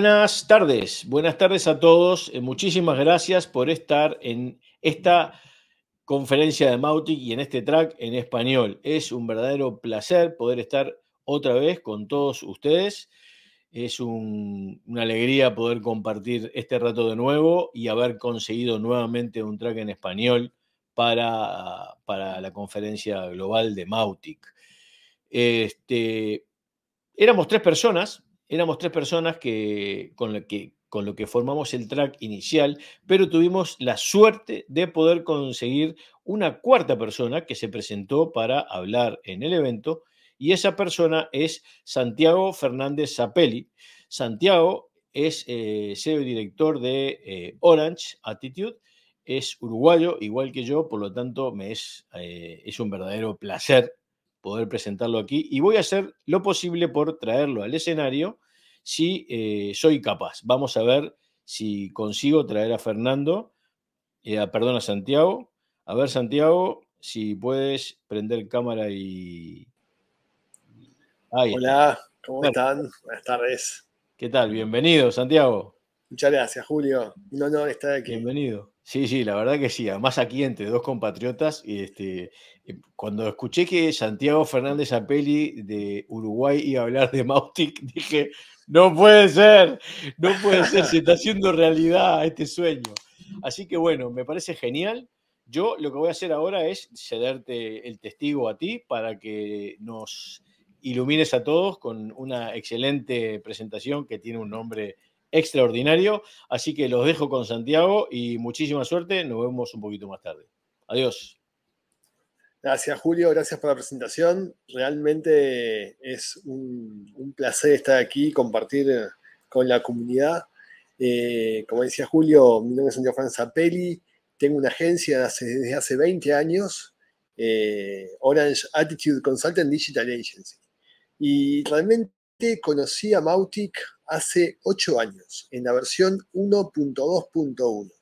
buenas tardes. Buenas tardes a todos. Eh, muchísimas gracias por estar en esta conferencia de Mautic y en este track en español. Es un verdadero placer poder estar otra vez con todos ustedes. Es una alegría poder compartir este rato de nuevo y haber conseguido nuevamente un track en español para, la conferencia global de Mautic. Este, éramos tres personas éramos tres personas que, con, lo que, formamos el track inicial, pero tuvimos la suerte de poder conseguir una cuarta persona que se presentó para hablar en el evento, y esa persona es Santiago Fernández Zapelli. Santiago es eh, CEO director de eh, Orange Attitude, es uruguayo igual que yo, por lo tanto me es, eh, es un verdadero placer poder presentarlo aquí y voy a hacer lo posible por traerlo al escenario si eh, soy capaz. Vamos a ver si consigo traer a Fernando, eh, perdón, a Santiago. A ver, Santiago, si puedes prender cámara y... Hola, ¿cómo están? Buenas tardes. ¿Qué tal? Bienvenido, Santiago. Muchas gracias, Julio. Un honor estar aquí. Bienvenido. Sí, sí, la verdad que sí. Además aquí entre dos compatriotas, este, eh, cuando escuché que Santiago Fernández Apeli de Uruguay iba a hablar de Mautic, dije, no puede ser, no puede ser, se está haciendo realidad este sueño. Así que bueno, me parece genial. Yo lo que voy a hacer ahora es cederte el testigo a ti para que nos ilumines a todos con una excelente presentación que tiene un nombre extraordinario. Así que los dejo con Santiago y muchísima suerte. Nos vemos un poquito más tarde. Adiós. Gracias Julio, gracias por la presentación. Realmente es un, placer estar aquí, compartir eh, con la comunidad. Eh, como decía Julio, mi nombre es Santiago Franza Peli, tengo una agencia desde hace 20 años, eh, Orange Attitude Consultant Digital Agency. Y realmente conocí a Mautic hace 8 años, en la versión 1.2.1.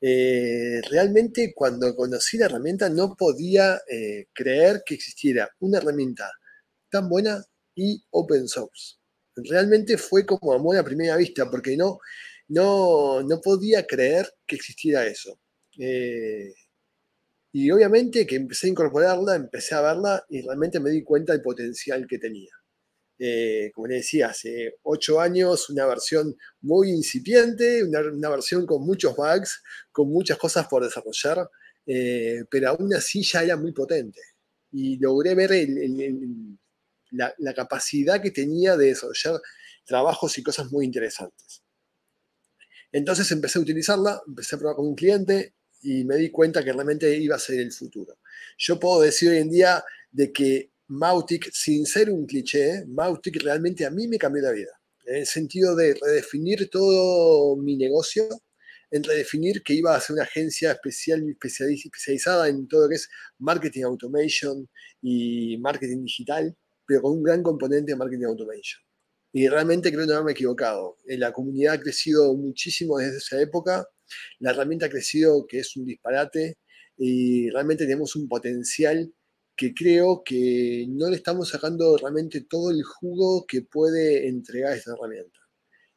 Eh, realmente cuando conocí la herramienta no podía eh, creer que existiera una herramienta tan buena y open source. Realmente fue como amor a primera vista, porque no, no, no podía creer que existiera eso. Eh, y obviamente que empecé a incorporarla, empecé a verla y realmente me di cuenta del potencial que tenía. Eh, como le decía, hace ocho años, una versión muy incipiente, una, versión con muchos bugs, con muchas cosas por desarrollar, eh, pero aún así ya era muy potente. Y logré ver la, la, capacidad que tenía de desarrollar trabajos y cosas muy interesantes. Entonces empecé a utilizarla, empecé a probar con un cliente y me di cuenta que realmente iba a ser el futuro. Yo puedo decir hoy en día de que Mautic, sin ser un cliché, Mautic realmente a mí me cambió la vida. En el sentido de redefinir todo mi negocio, en redefinir que iba a ser una agencia especial, especializada en todo lo que es marketing automation y marketing digital, pero con un gran componente de marketing automation. Y realmente creo no haberme equivocado. La comunidad ha crecido muchísimo desde esa época, la herramienta ha crecido que es un disparate y realmente tenemos un potencial que creo que no le estamos sacando realmente todo el jugo que puede entregar esta herramienta.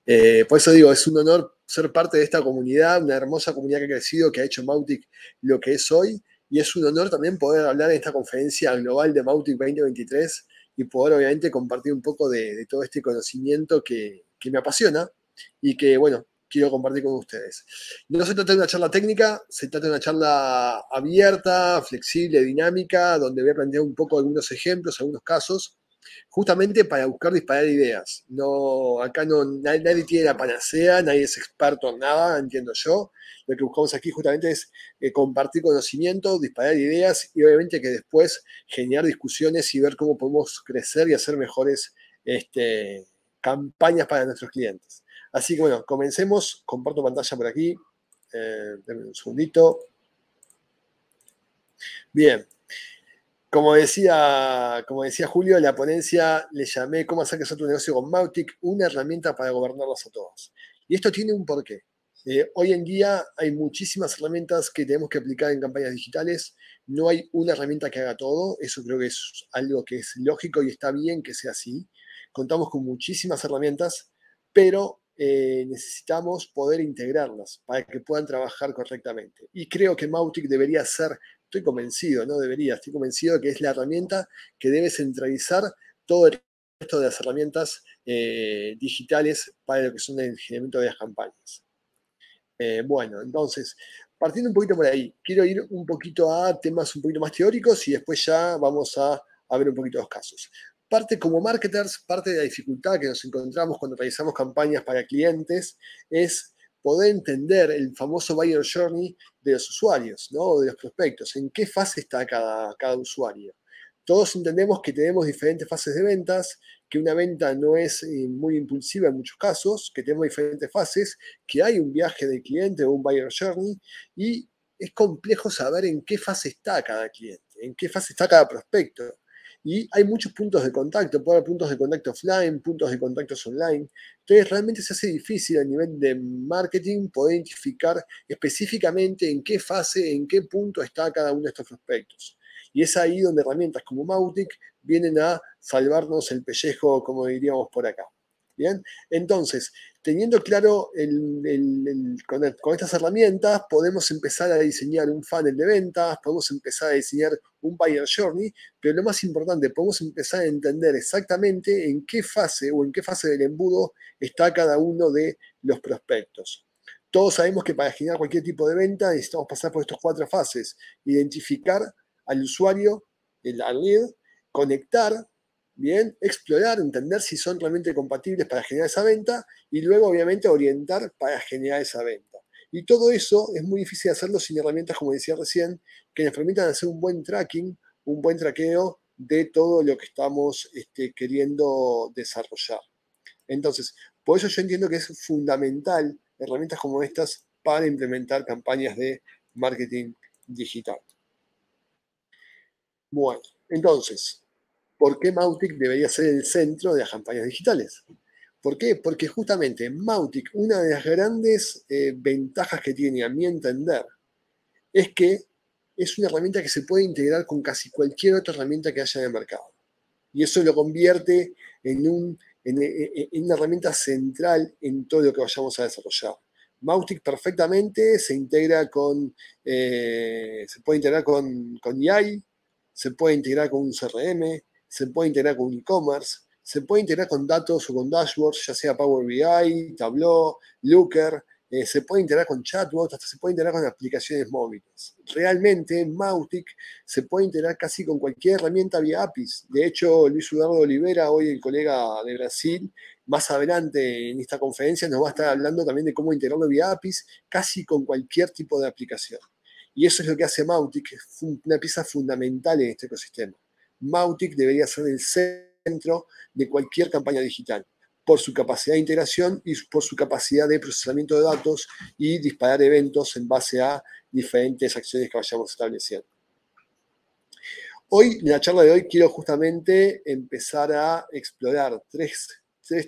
Eh, por eso digo, es un honor ser parte de esta comunidad, una hermosa comunidad que ha crecido, que ha hecho Mautic lo que es hoy, y es un honor también poder hablar en esta conferencia global de Mautic 2023 y poder obviamente compartir un poco de, todo este conocimiento que, que me apasiona y que, bueno, quiero compartir con ustedes. No se trata de una charla técnica, se trata de una charla abierta, flexible, dinámica, donde voy a plantear un poco algunos ejemplos, algunos casos, justamente para buscar disparar ideas. No, acá no, nadie, tiene la panacea, nadie es experto en nada, entiendo yo. Lo que buscamos aquí justamente es eh, compartir conocimiento, disparar ideas y obviamente que después generar discusiones y ver cómo podemos crecer y hacer mejores este, campañas para nuestros clientes. Así que bueno, comencemos. Comparto pantalla por aquí. Eh, un segundito. Bien. Como decía, como decía Julio, la ponencia le llamé ¿Cómo hacer que sea tu negocio con Mautic? Una herramienta para gobernarlos a todos. Y esto tiene un porqué. Eh, hoy en día hay muchísimas herramientas que tenemos que aplicar en campañas digitales. No hay una herramienta que haga todo. Eso creo que es algo que es lógico y está bien que sea así. Contamos con muchísimas herramientas, pero eh, necesitamos poder integrarlas para que puedan trabajar correctamente. Y creo que Mautic debería ser, estoy convencido, no debería, estoy convencido que es la herramienta que debe centralizar todo el resto de las herramientas eh, digitales para lo que son el generamiento de las campañas. Eh, bueno, entonces, partiendo un poquito por ahí, quiero ir un poquito a temas un poquito más teóricos y después ya vamos a, a ver un poquito los casos. Parte como marketers, parte de la dificultad que nos encontramos cuando realizamos campañas para clientes es poder entender el famoso buyer journey de los usuarios, ¿no? de los prospectos, en qué fase está cada, cada usuario. Todos entendemos que tenemos diferentes fases de ventas, que una venta no es eh, muy impulsiva en muchos casos, que tenemos diferentes fases, que hay un viaje del cliente o un buyer journey y es complejo saber en qué fase está cada cliente, en qué fase está cada prospecto. Y hay muchos puntos de contacto, puede haber puntos de contacto offline, puntos de contacto online. Entonces realmente se hace difícil a nivel de marketing poder identificar específicamente en qué fase, en qué punto está cada uno de estos prospectos. Y es ahí donde herramientas como Mautic vienen a salvarnos el pellejo, como diríamos por acá. Bien, entonces, teniendo claro con, estas herramientas, podemos empezar a diseñar un funnel de ventas, podemos empezar a diseñar un buyer journey, pero lo más importante, podemos empezar a entender exactamente en qué fase o en qué fase del embudo está cada uno de los prospectos. Todos sabemos que para generar cualquier tipo de venta necesitamos pasar por estas cuatro fases. Identificar al usuario, el, lead, conectar, bien, explorar, entender si son realmente compatibles para generar esa venta y luego obviamente orientar para generar esa venta. Y todo eso es muy difícil hacerlo sin herramientas, como decía recién, que nos permitan hacer un buen tracking, un buen traqueo de todo lo que estamos este, queriendo desarrollar. Entonces, por eso yo entiendo que es fundamental herramientas como estas para implementar campañas de marketing digital. Bueno, entonces, ¿por qué Mautic debería ser el centro de las campañas digitales? ¿Por qué? Porque justamente Mautic, una de las grandes eh, ventajas que tiene, a mi entender, es que es una herramienta que se puede integrar con casi cualquier otra herramienta que haya en el mercado. Y eso lo convierte en, e, e, e, una herramienta central en todo lo que vayamos a desarrollar. Mautic perfectamente se integra con, eh, se puede integrar con, con se puede integrar con un CRM, se puede integrar con un e-commerce, se puede integrar con datos o con dashboards, ya sea Power BI, Tableau, Looker, eh, se puede integrar con chatbots, hasta se puede integrar con aplicaciones móviles. Realmente Mautic se puede integrar casi con cualquier herramienta vía APIs. De hecho, Luis Eduardo Olivera, hoy el colega de Brasil, más adelante en esta conferencia nos va a estar hablando también de cómo integrarlo vía APIs casi con cualquier tipo de aplicación. Y eso es lo que hace Mautic, que es una pieza fundamental en este ecosistema. Mautic debería ser el centro centro de cualquier campaña digital, por su capacidad de integración y por su capacidad de procesamiento de datos y disparar eventos en base a diferentes acciones que vayamos estableciendo. Hoy, en la charla de hoy, quiero justamente empezar a explorar tres,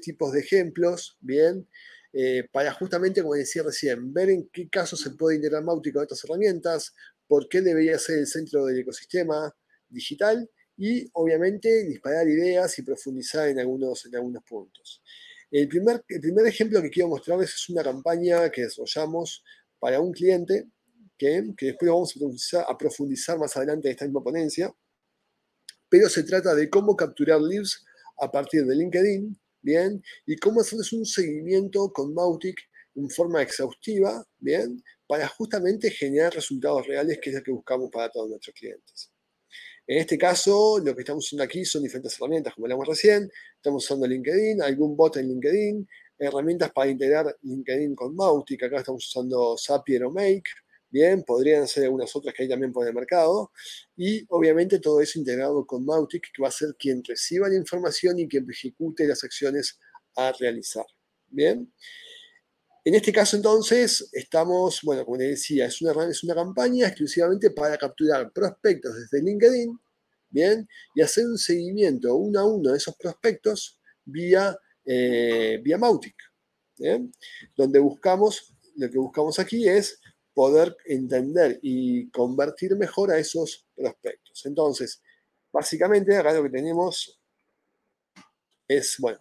tipos de ejemplos, ¿bien? Eh, para justamente, como decía recién, ver en qué casos se puede integrar Mautic con estas herramientas, por qué debería ser el centro del ecosistema digital y obviamente disparar ideas y profundizar en algunos, en algunos puntos. El primer, primer ejemplo que quiero mostrarles es una campaña que desarrollamos para un cliente que, que después vamos a profundizar, más adelante en esta misma ponencia, pero se trata de cómo capturar leads a partir de LinkedIn, ¿bien? Y cómo hacerles un seguimiento con Mautic en forma exhaustiva, ¿bien? Para justamente generar resultados reales, que es lo que buscamos para todos nuestros clientes. En este caso, lo que estamos usando aquí son diferentes herramientas, como hablamos recién. Estamos usando LinkedIn, algún bot en LinkedIn, herramientas para integrar LinkedIn con Mautic. Acá estamos usando Zapier o Make. Bien, podrían ser algunas otras que hay también por el mercado. Y obviamente todo eso integrado con Mautic, que va a ser quien reciba la información y quien ejecute las acciones a realizar. Bien. En este caso entonces estamos, bueno, como les decía, es una, es una campaña exclusivamente para capturar prospectos desde LinkedIn, ¿bien? Y hacer un seguimiento uno a uno de esos prospectos vía, eh, vía Mautic, ¿bien? Donde buscamos, lo que buscamos aquí es poder entender y convertir mejor a esos prospectos. Entonces, básicamente acá lo que tenemos es, bueno,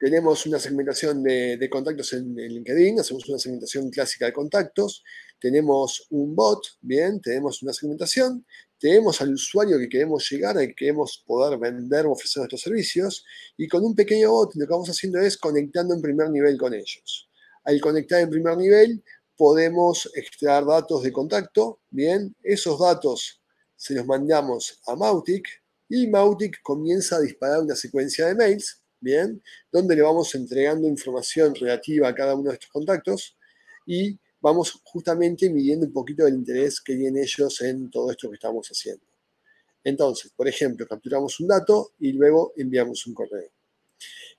tenemos una segmentación de, contactos en, LinkedIn, hacemos una segmentación clásica de contactos. Tenemos un bot, bien, tenemos una segmentación. Tenemos al usuario que queremos llegar, al que queremos poder vender o ofrecer nuestros servicios. Y con un pequeño bot lo que vamos haciendo es conectando en primer nivel con ellos. Al conectar en primer nivel podemos extraer datos de contacto, bien. Esos datos se los mandamos a Mautic y Mautic comienza a disparar una secuencia de mails ¿bien? Donde le vamos entregando información relativa a cada uno de estos contactos y vamos justamente midiendo un poquito el interés que tienen ellos en todo esto que estamos haciendo. Entonces, por ejemplo, capturamos un dato y luego enviamos un correo.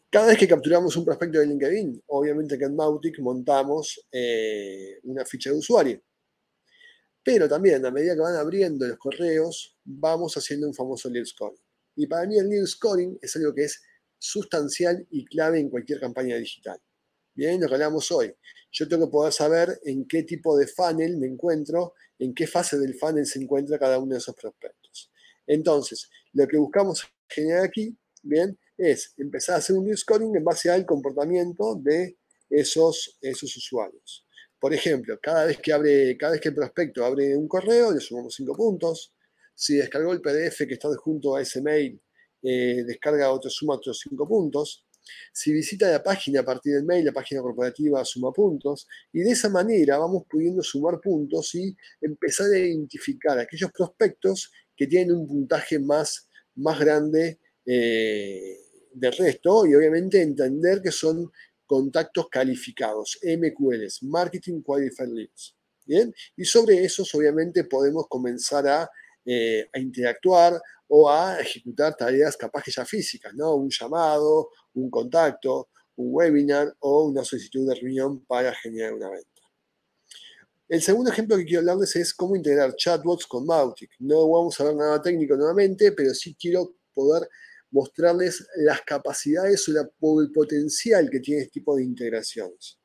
Cada vez que capturamos un prospecto de LinkedIn, obviamente que en Mautic montamos eh, una ficha de usuario. Pero también, a medida que van abriendo los correos, vamos haciendo un famoso lead scoring. Y para mí el lead scoring es algo que es sustancial y clave en cualquier campaña digital. Bien, lo que hablamos hoy. Yo tengo que poder saber en qué tipo de funnel me encuentro, en qué fase del funnel se encuentra cada uno de esos prospectos. Entonces, lo que buscamos generar aquí, bien, es empezar a hacer un scoring en base al comportamiento de esos, esos usuarios. Por ejemplo, cada vez que abre, cada vez que el prospecto abre un correo, le sumamos cinco puntos. Si descargó el PDF que está junto a ese mail, eh, descarga otro, suma otros cinco puntos. Si visita la página a partir del mail, la página corporativa suma puntos, y de esa manera vamos pudiendo sumar puntos y empezar a identificar aquellos prospectos que tienen un puntaje más, más grande eh, del resto, y obviamente entender que son contactos calificados, MQLs, Marketing Qualified Leads. ¿Bien? Y sobre esos, obviamente, podemos comenzar a eh, a interactuar o a ejecutar tareas capaz ya físicas, ¿no? Un llamado, un contacto, un webinar o una solicitud de reunión para generar una venta. El segundo ejemplo que quiero hablarles es cómo integrar chatbots con Mautic. No vamos a hablar nada técnico nuevamente, pero sí quiero poder mostrarles las capacidades o el potencial que tiene este tipo de integraciones.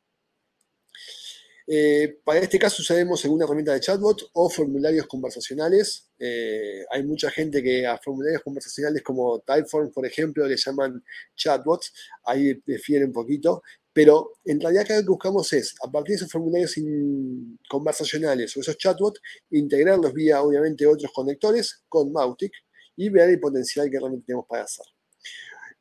Eh, para este caso usaremos alguna herramienta de chatbot o formularios conversacionales. Eh, hay mucha gente que a formularios conversacionales como Typeform, por ejemplo, le llaman chatbots. Ahí prefieren un poquito. Pero en realidad lo que buscamos es, a partir de esos formularios conversacionales o esos chatbots, integrarlos vía, obviamente, otros conectores con Mautic y ver el potencial que realmente tenemos para hacer.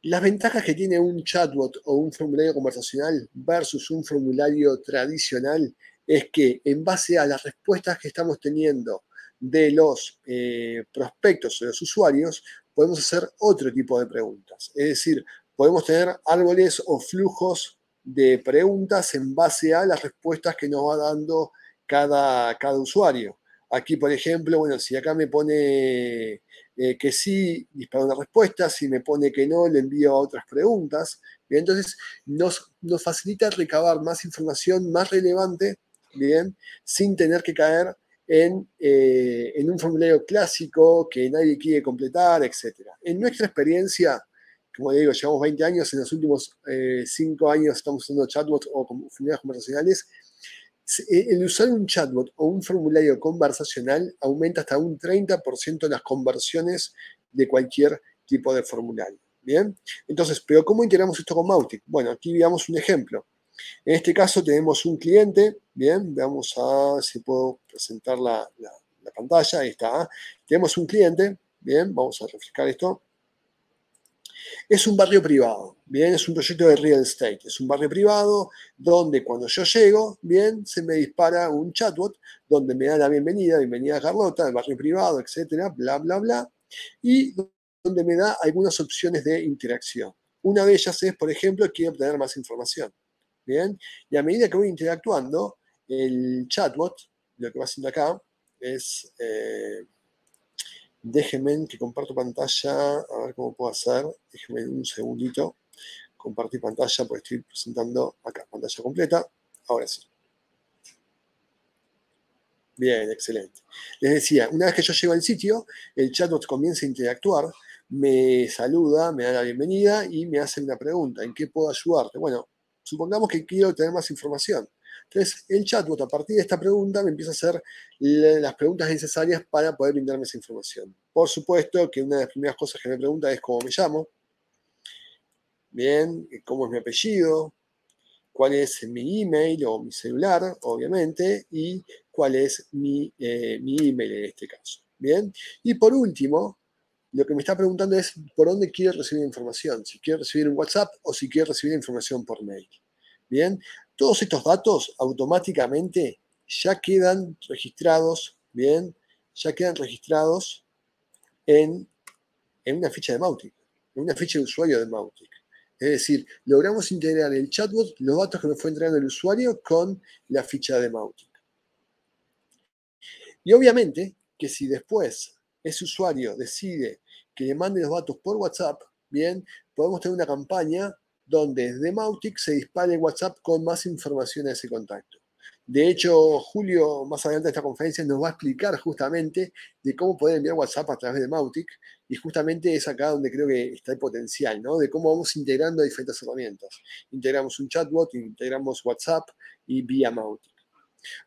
Las ventajas que tiene un chatbot o un formulario conversacional versus un formulario tradicional es que en base a las respuestas que estamos teniendo de los eh, prospectos o los usuarios, podemos hacer otro tipo de preguntas. Es decir, podemos tener árboles o flujos de preguntas en base a las respuestas que nos va dando cada, cada usuario. Aquí, por ejemplo, bueno, si acá me pone eh, que sí, dispara una respuesta, si me pone que no, le envío a otras preguntas. entonces, nos, nos facilita recabar más información más relevante, bien, sin tener que caer en, eh, un formulario clásico que nadie quiere completar, etc. En nuestra experiencia, como digo, llevamos 20 años, en los últimos 5 eh, años estamos usando chatbots o comunidades conversacionales, e-, el usar un chatbot o un formulario conversacional aumenta hasta un 30% las conversiones de cualquier tipo de formulario. Bien, entonces, pero ¿cómo integramos esto con Mautic? Bueno, aquí veamos un ejemplo. En este caso tenemos un cliente, bien, Veamos a si puedo presentar la, la pantalla, ahí está. Tenemos un cliente, bien, vamos a refrescar esto. Es un barrio privado, bien, es un proyecto de real estate, es un barrio privado donde cuando yo llego, bien, se me dispara un chatbot donde me da la bienvenida, bienvenida a Carlota, el barrio privado, etcétera, bla, bla, bla, y donde me da algunas opciones de interacción. Una de ellas es, por ejemplo, quiero obtener más información, bien, y a medida que voy interactuando, el chatbot, lo que va haciendo acá, es... Eh, Déjenme que comparto pantalla, a ver cómo puedo hacer. Déjenme un segundito compartir pantalla, porque estoy presentando acá pantalla completa. Ahora sí. Bien, excelente. Les decía, una vez que yo llego al sitio, el chatbot comienza a interactuar, me saluda, me da la bienvenida y me hace una pregunta, ¿en qué puedo ayudarte? Bueno, supongamos que quiero tener más información. Entonces, el chatbot a partir de esta pregunta me empieza a hacer las preguntas necesarias para poder brindarme esa información. Por supuesto que una de las primeras cosas que me pregunta es cómo me llamo, bien, eh, cómo es mi apellido, cuál es mi email o mi celular, obviamente, y cuál es eh, mi, email en este caso. Bien, y por último, lo que me está preguntando es por dónde quiero recibir información, si quiero recibir un WhatsApp o si quiere recibir información por mail. Bien, todos estos datos automáticamente ya quedan registrados, bien, ya quedan registrados en, una ficha de Mautic, en una ficha de usuario de Mautic. Es decir, logramos integrar el chatbot, los datos que nos fue entregando el usuario con la ficha de Mautic. Y obviamente que si después ese usuario decide que le mande los datos por WhatsApp, bien, podemos tener una campaña donde desde Mautic se dispare WhatsApp con más información a ese contacto. De hecho, Julio, más adelante de esta conferencia, nos va a explicar justamente de cómo poder enviar WhatsApp a través de Mautic, y justamente es acá donde creo que está el potencial, ¿no? De cómo vamos integrando diferentes herramientas. Integramos un chatbot, integramos WhatsApp y vía Mautic.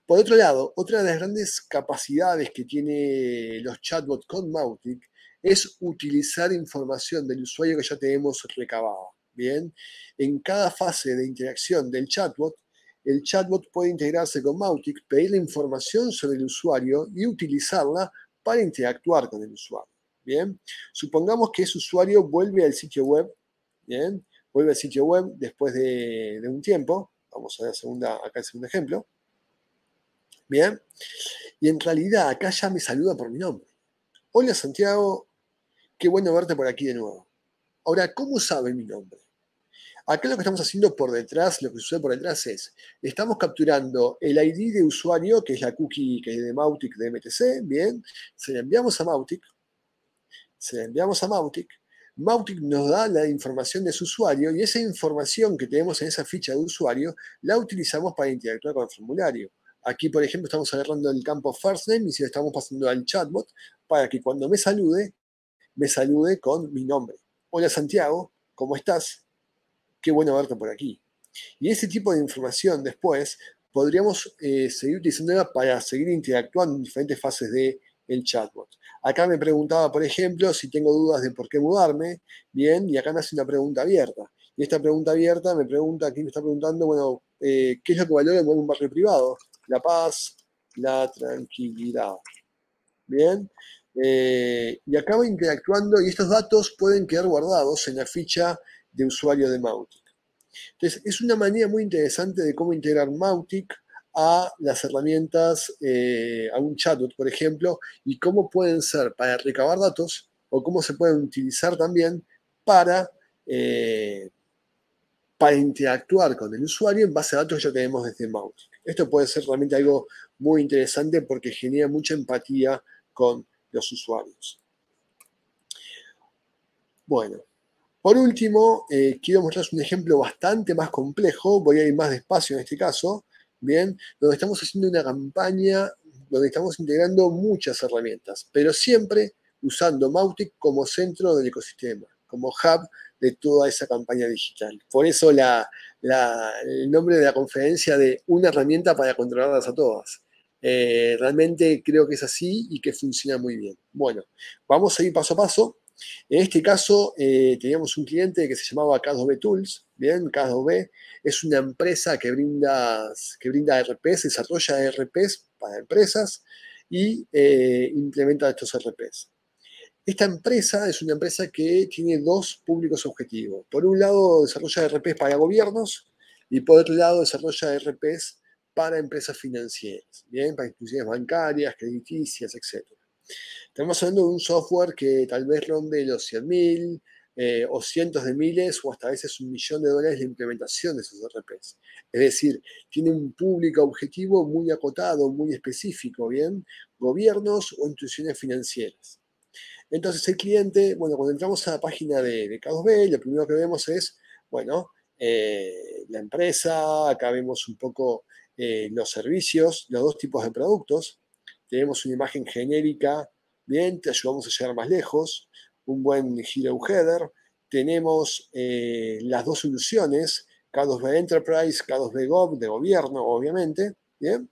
Por otro lado, otra de las grandes capacidades que tiene los chatbots con Mautic es utilizar información del usuario que ya tenemos recabado. Bien, en cada fase de interacción del chatbot, el chatbot puede integrarse con Mautic, pedir la información sobre el usuario y utilizarla para interactuar con el usuario. Bien, supongamos que ese usuario vuelve al sitio web, bien, vuelve al sitio web después de, un tiempo. Vamos a ver segunda, acá el segundo ejemplo. Bien, y en realidad acá ya me saluda por mi nombre. Hola Santiago, qué bueno verte por aquí de nuevo. Ahora, ¿cómo sabe mi nombre? Acá lo que estamos haciendo por detrás, lo que sucede por detrás es, estamos capturando el ID de usuario, que es la cookie que es de Mautic de MTC, bien, se la enviamos a Mautic, se la enviamos a Mautic, Mautic nos da la información de su usuario y esa información que tenemos en esa ficha de usuario la utilizamos para interactuar con el formulario. Aquí, por ejemplo, estamos agarrando el campo first name y si lo estamos pasando al chatbot para que cuando me salude, me salude con mi nombre. Hola Santiago, ¿cómo estás? qué bueno verte por aquí. Y ese tipo de información después podríamos eh, seguir utilizándola para seguir interactuando en diferentes fases del chatbot. Acá me preguntaba, por ejemplo, si tengo dudas de por qué mudarme. Bien, y acá me hace una pregunta abierta. Y esta pregunta abierta me pregunta, aquí me está preguntando, bueno, eh, ¿qué es lo que valora en un barrio privado? La paz, la tranquilidad. Bien, eh, y acaba interactuando y estos datos pueden quedar guardados en la ficha de usuario de Mautic. Entonces, es una manera muy interesante de cómo integrar Mautic a las herramientas, eh, a un chatbot, por ejemplo, y cómo pueden ser para recabar datos o cómo se pueden utilizar también para, eh, para interactuar con el usuario en base a datos que ya tenemos desde Mautic. Esto puede ser realmente algo muy interesante porque genera mucha empatía con los usuarios. Bueno, por último, eh, quiero mostrarles un ejemplo bastante más complejo, voy a ir más despacio en este caso, ¿bien? Donde estamos haciendo una campaña donde estamos integrando muchas herramientas, pero siempre usando Mautic como centro del ecosistema, como hub de toda esa campaña digital. Por eso el nombre de la conferencia de una herramienta para controlarlas a todas. Eh, realmente creo que es así y que funciona muy bien. Bueno, vamos a ir paso a paso. En este caso, eh, teníamos un cliente que se llamaba K2B Tools, ¿bien? K2B es una empresa que brinda, que brinda RPs, desarrolla RPs para empresas y eh, implementa estos RPs. Esta empresa es una empresa que tiene dos públicos objetivos. Por un lado, desarrolla RPs para gobiernos y por otro lado, desarrolla RPs para empresas financieras, ¿bien? para instituciones bancarias, crediticias, etc. Estamos hablando de un software que tal vez ronde los 100.000 eh, o cientos de miles o hasta a veces un millón de dólares de implementación de esos RPs. Es decir, tiene un público objetivo muy acotado, muy específico, ¿bien? Gobiernos o instituciones financieras. Entonces el cliente, bueno, cuando entramos a la página de, de k b lo primero que vemos es, bueno, eh, la empresa, acá vemos un poco eh, los servicios, los dos tipos de productos, tenemos una imagen genérica, bien, te ayudamos a llegar más lejos, un buen hero header, tenemos eh, las dos soluciones, K2B Enterprise, K2B Gov, de gobierno, obviamente, bien.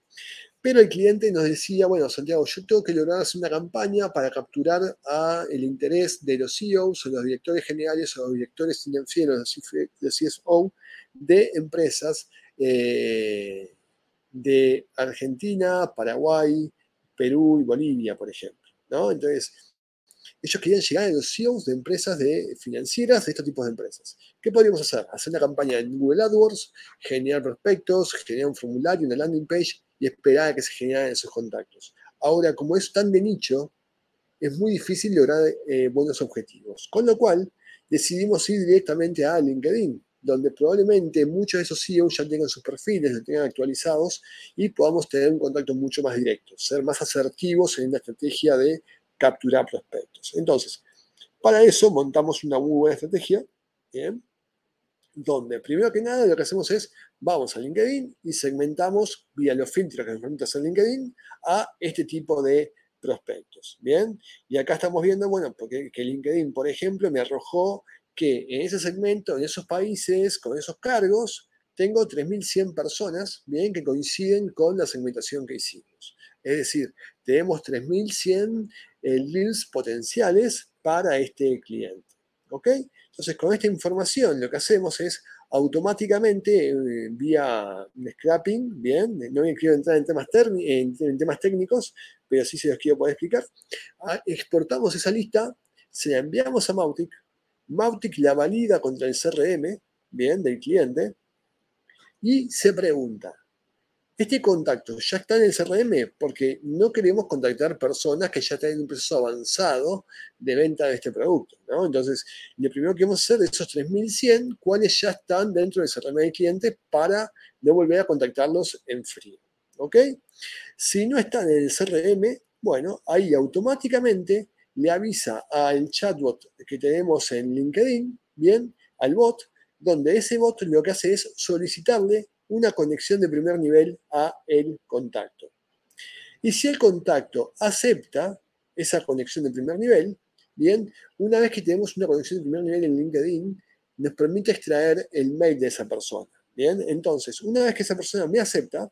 Pero el cliente nos decía, bueno, Santiago, yo tengo que lograr hacer una campaña para capturar a el interés de los CEOs o los directores generales o los directores financieros, de CSO, de empresas eh, de Argentina, Paraguay, Perú y Bolivia, por ejemplo. ¿no? Entonces, ellos querían llegar a los CEOs de empresas de financieras, de estos tipos de empresas. ¿Qué podríamos hacer? Hacer una campaña en Google AdWords, generar prospectos, generar un formulario, una landing page y esperar a que se generaran esos contactos. Ahora, como es tan de nicho, es muy difícil lograr eh, buenos objetivos. Con lo cual, decidimos ir directamente a LinkedIn donde probablemente muchos de esos CEOs ya tengan sus perfiles, los tengan actualizados y podamos tener un contacto mucho más directo, ser más asertivos en la estrategia de capturar prospectos. Entonces, para eso montamos una buena estrategia, ¿bien? donde primero que nada lo que hacemos es, vamos a LinkedIn y segmentamos vía los filtros que nos permite hacer LinkedIn a este tipo de prospectos. Bien, y acá estamos viendo, bueno, porque que LinkedIn, por ejemplo, me arrojó que en ese segmento, en esos países, con esos cargos, tengo 3.100 personas, bien, que coinciden con la segmentación que hicimos. Es decir, tenemos 3.100 eh, leads potenciales para este cliente. ¿Ok? Entonces, con esta información lo que hacemos es automáticamente, eh, vía scrapping, bien, no quiero entrar en temas, en temas técnicos, pero sí se los quiero poder explicar, ah, exportamos esa lista, se la enviamos a Mautic, Mautic la valida contra el CRM, bien, del cliente, y se pregunta, ¿este contacto ya está en el CRM? Porque no queremos contactar personas que ya están en un proceso avanzado de venta de este producto, ¿no? Entonces, lo primero que vamos a hacer de esos 3.100, ¿cuáles ya están dentro del CRM del cliente para no volver a contactarlos en frío? ¿Ok? Si no están en el CRM, bueno, ahí automáticamente le avisa al chatbot que tenemos en LinkedIn, bien, al bot, donde ese bot lo que hace es solicitarle una conexión de primer nivel a el contacto. Y si el contacto acepta esa conexión de primer nivel, bien, una vez que tenemos una conexión de primer nivel en LinkedIn, nos permite extraer el mail de esa persona. Bien, entonces, una vez que esa persona me acepta,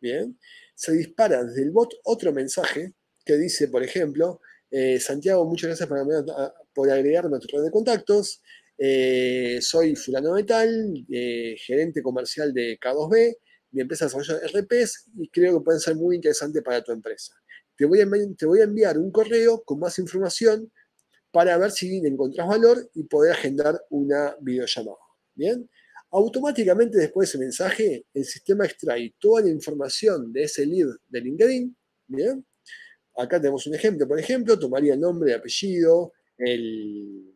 bien, se dispara desde el bot otro mensaje que dice, por ejemplo, eh, Santiago, muchas gracias ah, por, agregarme a tu red de contactos. Eh, soy fulano Metal, eh, gerente comercial de K2B. Mi empresa desarrolla RPs y creo que pueden ser muy interesantes para tu empresa. Te voy, a, te voy a enviar un correo con más información para ver si encontrás valor y poder agendar una videollamada. Bien, automáticamente después de ese mensaje, el sistema extrae toda la información de ese lead de LinkedIn. Bien, Acá tenemos un ejemplo. Por ejemplo, tomaría el nombre, el apellido, el,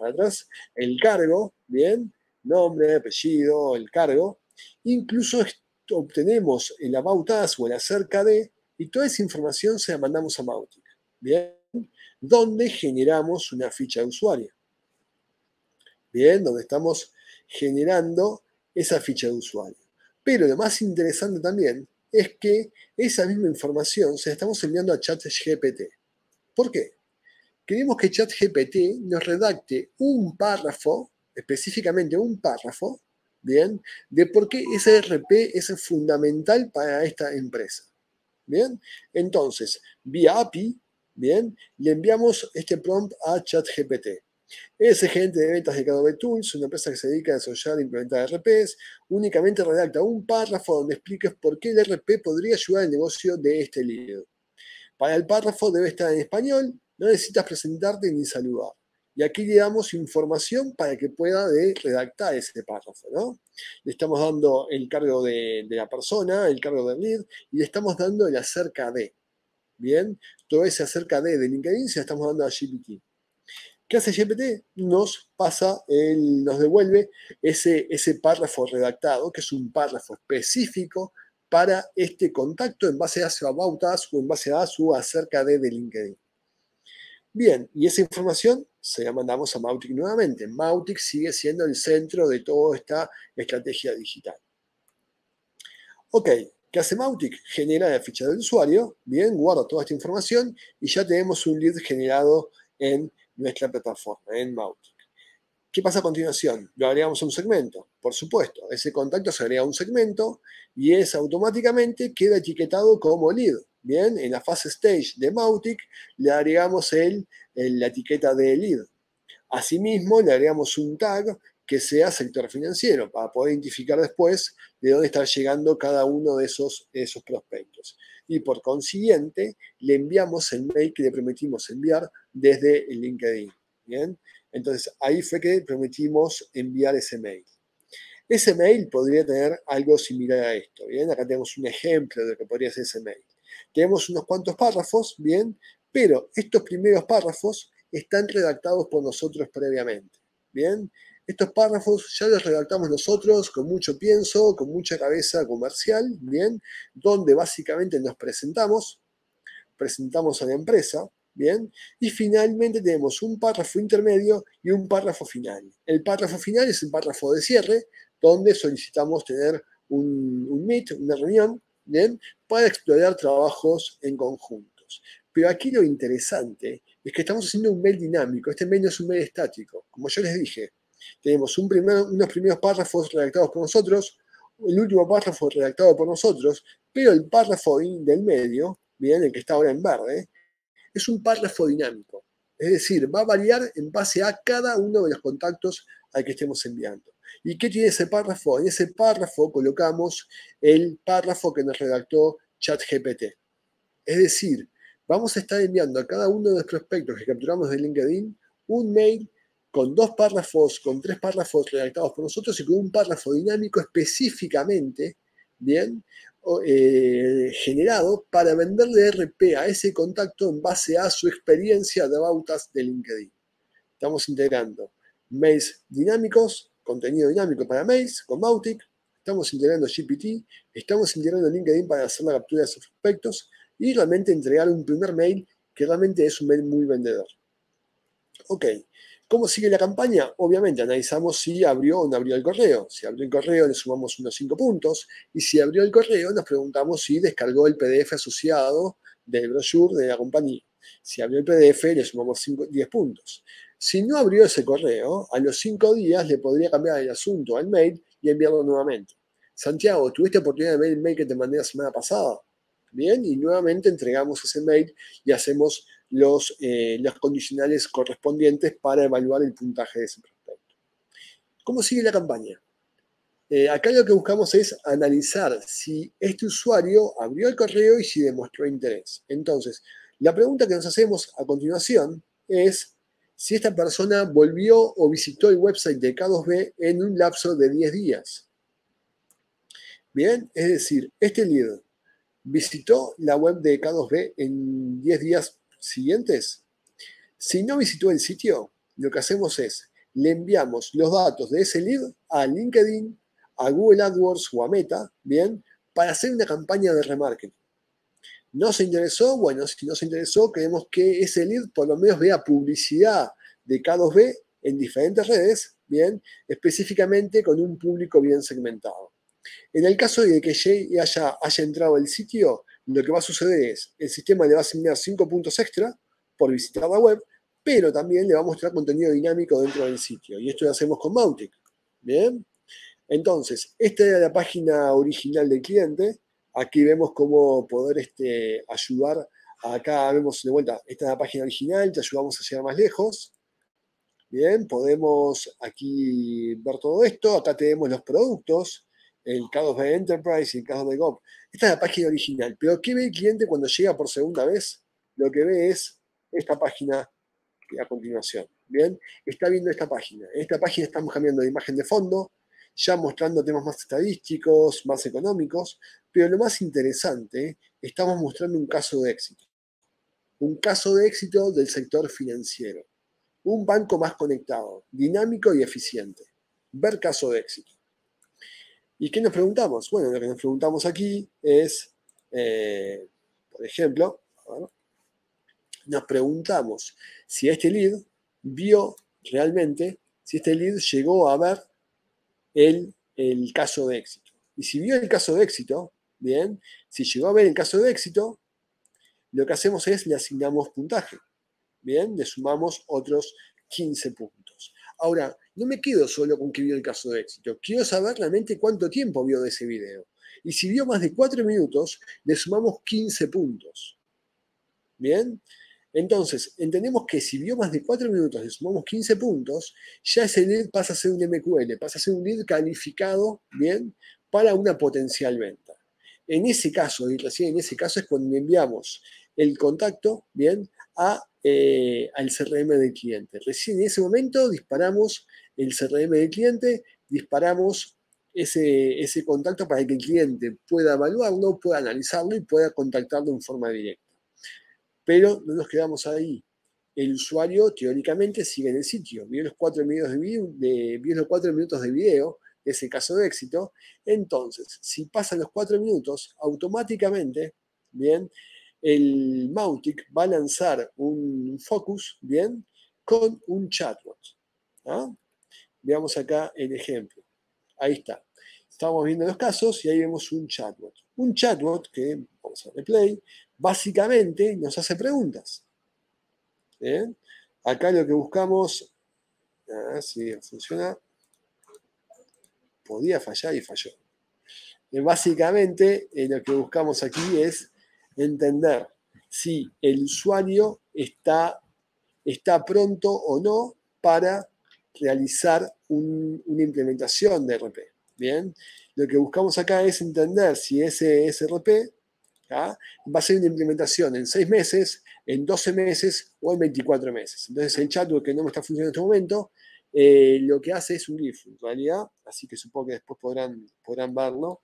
atrás, el cargo, ¿bien? Nombre, apellido, el cargo. Incluso obtenemos el about us o el acerca de, y toda esa información se la mandamos a Mautic, ¿bien? Donde generamos una ficha de usuario. ¿Bien? Donde estamos generando esa ficha de usuario. Pero lo más interesante también es que esa misma información se la estamos enviando a ChatGPT. ¿Por qué? Queremos que ChatGPT nos redacte un párrafo, específicamente un párrafo, ¿bien? De por qué ese RP es fundamental para esta empresa. ¿Bien? Entonces, vía API, ¿bien? Le enviamos este prompt a ChatGPT. Es gerente de ventas de Adobe Tools, una empresa que se dedica a desarrollar e implementar RPs. Únicamente redacta un párrafo donde expliques por qué el RP podría ayudar al negocio de este líder. Para el párrafo debe estar en español, no necesitas presentarte ni saludar. Y aquí le damos información para que pueda redactar ese párrafo, ¿no? Le estamos dando el cargo de, la persona, el cargo del lead, y le estamos dando el acerca de. Bien, todo ese acerca de de LinkedIn se lo estamos dando a GPT. ¿Qué hace GPT? Nos pasa, nos devuelve ese, ese párrafo redactado, que es un párrafo específico para este contacto en base a su About o en base a su acerca de, LinkedIn. Bien, y esa información se la mandamos a Mautic nuevamente. Mautic sigue siendo el centro de toda esta estrategia digital. Ok, ¿qué hace Mautic? Genera la ficha del usuario, bien, guarda toda esta información y ya tenemos un lead generado en nuestra plataforma en Mautic. ¿Qué pasa a continuación? Lo agregamos a un segmento, por supuesto. Ese contacto se agrega a un segmento y es automáticamente queda etiquetado como lead. Bien, en la fase stage de Mautic le agregamos el, la etiqueta de lead. Asimismo, le agregamos un tag que sea sector financiero para poder identificar después de dónde está llegando cada uno de esos, de esos prospectos y por consiguiente le enviamos el mail que le prometimos enviar desde el LinkedIn. ¿bien? Entonces ahí fue que prometimos enviar ese mail. Ese mail podría tener algo similar a esto. Bien, acá tenemos un ejemplo de lo que podría ser ese mail. Tenemos unos cuantos párrafos, bien, pero estos primeros párrafos están redactados por nosotros previamente. Bien, estos párrafos ya los redactamos nosotros con mucho pienso, con mucha cabeza comercial, ¿bien? Donde básicamente nos presentamos, presentamos a la empresa, ¿bien? Y finalmente tenemos un párrafo intermedio y un párrafo final. El párrafo final es un párrafo de cierre, donde solicitamos tener un, meet, una reunión, ¿bien? Para explorar trabajos en conjuntos. Pero aquí lo interesante es que estamos haciendo un mail dinámico. Este mail no es un mail estático. Como yo les dije, tenemos un primer, unos primeros párrafos redactados por nosotros, el último párrafo redactado por nosotros, pero el párrafo del medio, miren el que está ahora en verde, es un párrafo dinámico. Es decir, va a variar en base a cada uno de los contactos al que estemos enviando. ¿Y qué tiene ese párrafo? En ese párrafo colocamos el párrafo que nos redactó ChatGPT. Es decir, vamos a estar enviando a cada uno de nuestros prospectos que capturamos de LinkedIn un mail con dos párrafos, con tres párrafos redactados por nosotros y con un párrafo dinámico específicamente, ¿bien? Eh, generado para venderle RP a ese contacto en base a su experiencia de bautas de LinkedIn. Estamos integrando mails dinámicos, contenido dinámico para mails con Mautic, estamos integrando GPT, estamos integrando LinkedIn para hacer la captura de sus aspectos y realmente entregar un primer mail que realmente es un mail muy vendedor. Ok, ¿Cómo sigue la campaña? Obviamente analizamos si abrió o no abrió el correo. Si abrió el correo le sumamos unos 5 puntos y si abrió el correo nos preguntamos si descargó el PDF asociado del brochure de la compañía. Si abrió el PDF le sumamos 10 puntos. Si no abrió ese correo, a los 5 días le podría cambiar el asunto al mail y enviarlo nuevamente. Santiago, ¿tuviste oportunidad de ver el mail que te mandé la semana pasada? Bien, y nuevamente entregamos ese mail y hacemos los, eh, condicionales correspondientes para evaluar el puntaje de ese prospecto. ¿Cómo sigue la campaña? Eh, acá lo que buscamos es analizar si este usuario abrió el correo y si demostró interés. Entonces, la pregunta que nos hacemos a continuación es si esta persona volvió o visitó el website de K2B en un lapso de 10 días. Bien, es decir, este líder visitó la web de K2B en 10 días siguientes, si no visitó el sitio, lo que hacemos es, le enviamos los datos de ese lead a LinkedIn, a Google AdWords o a Meta, ¿bien? Para hacer una campaña de remarketing. ¿No se interesó? Bueno, si no se interesó, queremos que ese lead por lo menos vea publicidad de K2B en diferentes redes, ¿bien? Específicamente con un público bien segmentado. En el caso de que haya, haya entrado el sitio, lo que va a suceder es, el sistema le va a asignar 5 puntos extra por visitar la web, pero también le va a mostrar contenido dinámico dentro del sitio. Y esto lo hacemos con Mautic. Bien. Entonces, esta es la página original del cliente. Aquí vemos cómo poder este, ayudar. Acá vemos de vuelta, esta es la página original, te ayudamos a llegar más lejos. Bien, podemos aquí ver todo esto. Acá tenemos los productos el caso de Enterprise y el caso de GOP. Esta es la página original, pero ¿qué ve el cliente cuando llega por segunda vez? Lo que ve es esta página a continuación. Bien, está viendo esta página. En esta página estamos cambiando de imagen de fondo, ya mostrando temas más estadísticos, más económicos, pero lo más interesante, estamos mostrando un caso de éxito. Un caso de éxito del sector financiero. Un banco más conectado, dinámico y eficiente. Ver caso de éxito. ¿Y qué nos preguntamos? Bueno, lo que nos preguntamos aquí es, eh, por ejemplo, nos preguntamos si este lead vio realmente, si este lead llegó a ver el, el caso de éxito. Y si vio el caso de éxito, bien, si llegó a ver el caso de éxito, lo que hacemos es le asignamos puntaje. Bien, le sumamos otros 15 puntos. Ahora, no me quedo solo con que vio el caso de éxito, quiero saber realmente cuánto tiempo vio de ese video. Y si vio más de cuatro minutos, le sumamos 15 puntos. ¿Bien? Entonces, entendemos que si vio más de cuatro minutos, le sumamos 15 puntos, ya ese lead pasa a ser un MQL, pasa a ser un lead calificado, ¿bien? Para una potencial venta. En ese caso, recién en ese caso es cuando enviamos el contacto, ¿bien? A, eh, al CRM del cliente. Recién en ese momento disparamos el CRM del cliente, disparamos ese, ese contacto para que el cliente pueda evaluarlo, pueda analizarlo y pueda contactarlo en forma directa. Pero no nos quedamos ahí. El usuario teóricamente sigue en el sitio, vio los cuatro minutos de video, de, minutos de ese caso de éxito. Entonces, si pasan los cuatro minutos, automáticamente, bien, el Mautic va a lanzar un focus, bien, con un chatbot. ¿no? ¿ah? Veamos acá el ejemplo. Ahí está. Estamos viendo los casos y ahí vemos un chatbot. Un chatbot que, vamos a replay, básicamente nos hace preguntas. Acá lo que buscamos, ver ah, si funciona, podía fallar y falló. Eh, básicamente eh, lo que buscamos aquí es entender si el usuario está, está pronto o no para realizar una implementación de RP. Bien, lo que buscamos acá es entender si ese SRP ¿ah? va a ser una implementación en 6 meses, en 12 meses o en 24 meses. Entonces el chatbot que no me está funcionando en este momento, eh, lo que hace es un GIF en realidad, así que supongo que después podrán, podrán verlo.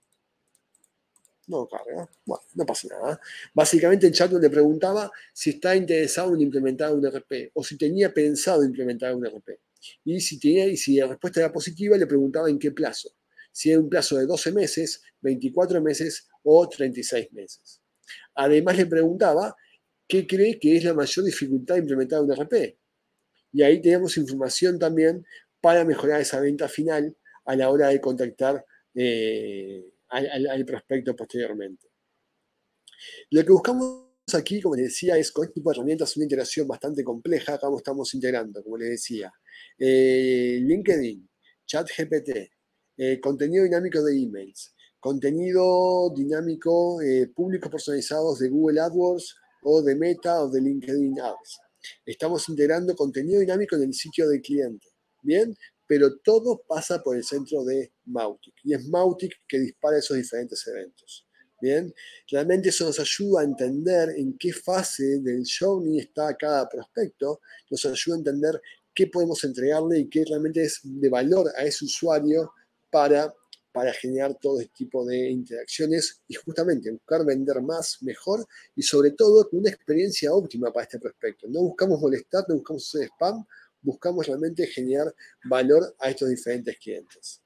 No carga, ¿eh? bueno, no pasa nada. Básicamente el chatbot le preguntaba si está interesado en implementar un RP o si tenía pensado implementar un RP. Y si, y si la respuesta era positiva, le preguntaba en qué plazo. Si era un plazo de 12 meses, 24 meses o 36 meses. Además, le preguntaba qué cree que es la mayor dificultad de implementar un RP. Y ahí teníamos información también para mejorar esa venta final a la hora de contactar eh, al prospecto posteriormente. Lo que buscamos aquí, como les decía, es con este tipo de herramientas una integración bastante compleja, acá estamos integrando, como les decía. Eh, LinkedIn, ChatGPT, eh, contenido dinámico de emails, contenido dinámico público eh, públicos personalizados de Google AdWords o de Meta o de LinkedIn Ads. Estamos integrando contenido dinámico en el sitio del cliente, ¿bien? Pero todo pasa por el centro de Mautic y es Mautic que dispara esos diferentes eventos. Bien, realmente eso nos ayuda a entender en qué fase del journey está cada prospecto, nos ayuda a entender qué podemos entregarle y qué realmente es de valor a ese usuario para, para generar todo este tipo de interacciones y justamente buscar vender más, mejor y sobre todo una experiencia óptima para este prospecto. No buscamos molestar, no buscamos hacer spam, buscamos realmente generar valor a estos diferentes clientes.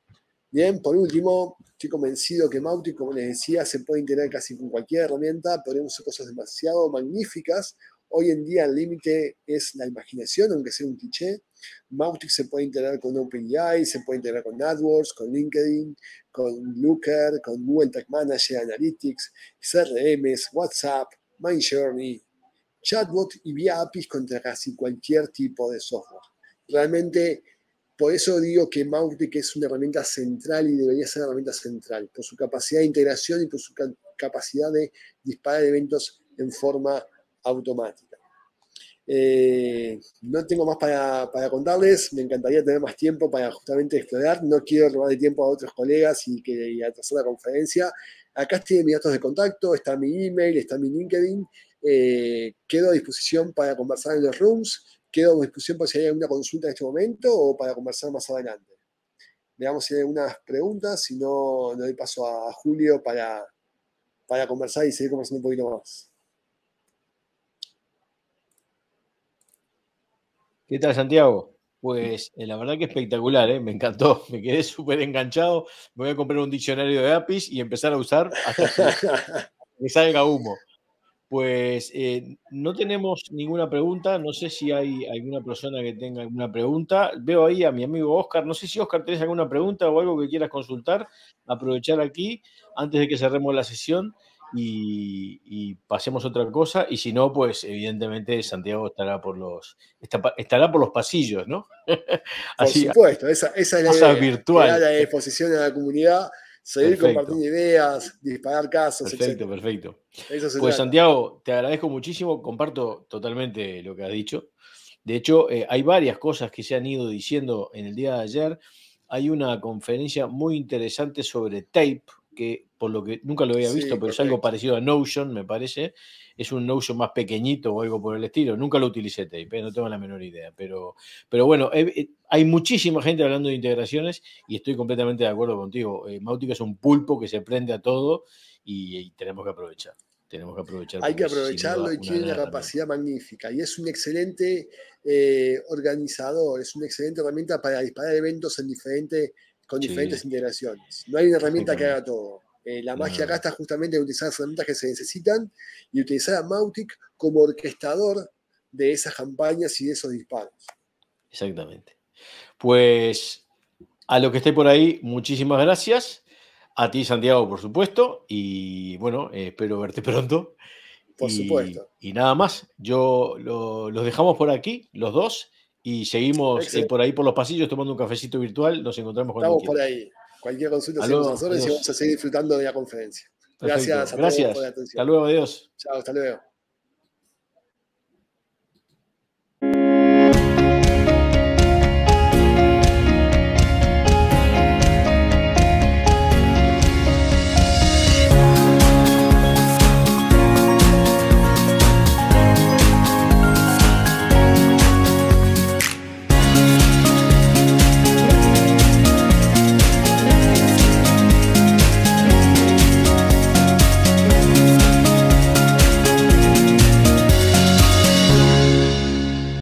Bien, por último, estoy convencido que Mautic, como les decía, se puede integrar casi con cualquier herramienta, podemos hacer cosas demasiado magníficas. Hoy en día el límite es la imaginación, aunque sea un cliché. Mautic se puede integrar con OpenAI, se puede integrar con AdWords, con LinkedIn, con Looker, con Google Tag Manager, Analytics, CRMs, WhatsApp, MindJourney, chatbot y vía APIs contra casi cualquier tipo de software. Realmente por eso digo que Mautic es una herramienta central y debería ser una herramienta central, por su capacidad de integración y por su capacidad de disparar eventos en forma automática. Eh, no tengo más para, contarles, me encantaría tener más tiempo para justamente explorar, no quiero robarle tiempo a otros colegas y, que, atrasar la conferencia. Acá tienen mis datos de contacto, está mi email, está mi LinkedIn, eh, quedo a disposición para conversar en los rooms quedo a discusión por si hay alguna consulta en este momento o para conversar más adelante. Veamos si hay algunas preguntas, si no, le doy paso a Julio para, para conversar y seguir conversando un poquito más. ¿Qué tal, Santiago? Pues eh, la verdad que espectacular, ¿eh? me encantó, me quedé súper enganchado. Me voy a comprar un diccionario de APIs y empezar a usar hasta que me salga humo. Pues eh, no tenemos ninguna pregunta. No sé si hay alguna persona que tenga alguna pregunta. Veo ahí a mi amigo Oscar. No sé si Oscar tenés alguna pregunta o algo que quieras consultar. Aprovechar aquí antes de que cerremos la sesión y, pasemos otra cosa. Y si no, pues evidentemente Santiago estará por los, estará por los pasillos, ¿no? Así, por supuesto, esa, es la, la exposición a la comunidad seguir compartiendo ideas, disparar casos. Perfecto, etc. perfecto. pues Santiago, te agradezco muchísimo, comparto totalmente lo que has dicho. De hecho, eh, hay varias cosas que se han ido diciendo en el día de ayer. Hay una conferencia muy interesante sobre tape que por lo que nunca lo había visto, pero es algo parecido a Notion, me parece. Es un Notion más pequeñito o algo por el estilo. Nunca lo utilicé Tape, eh, no tengo la menor idea. Pero, pero bueno, eh, hay muchísima gente hablando de integraciones y estoy completamente de acuerdo contigo. Eh, Mautica es un pulpo que se prende a todo y, tenemos que aprovechar. Tenemos que aprovechar. Hay que aprovecharlo y tiene una capacidad magnífica. Y es un excelente organizador, es una excelente herramienta para disparar eventos con diferentes integraciones. No hay una herramienta que haga todo. Eh, la magia ah. acá está justamente en utilizar las herramientas que se necesitan y utilizar a Mautic como orquestador de esas campañas y de esos disparos. Exactamente. Pues a lo que esté por ahí, muchísimas gracias. A ti, Santiago, por supuesto. Y bueno, eh, espero verte pronto. Por supuesto. Y nada más. Yo los dejamos por aquí, los dos, y seguimos eh, por ahí por los pasillos tomando un cafecito virtual. Nos encontramos con Estamos por ahí. Cualquier consulta seguimos nosotros y vamos a seguir disfrutando de la conferencia. Gracias a todos por la atención. Hasta luego, adiós. Chao, hasta luego.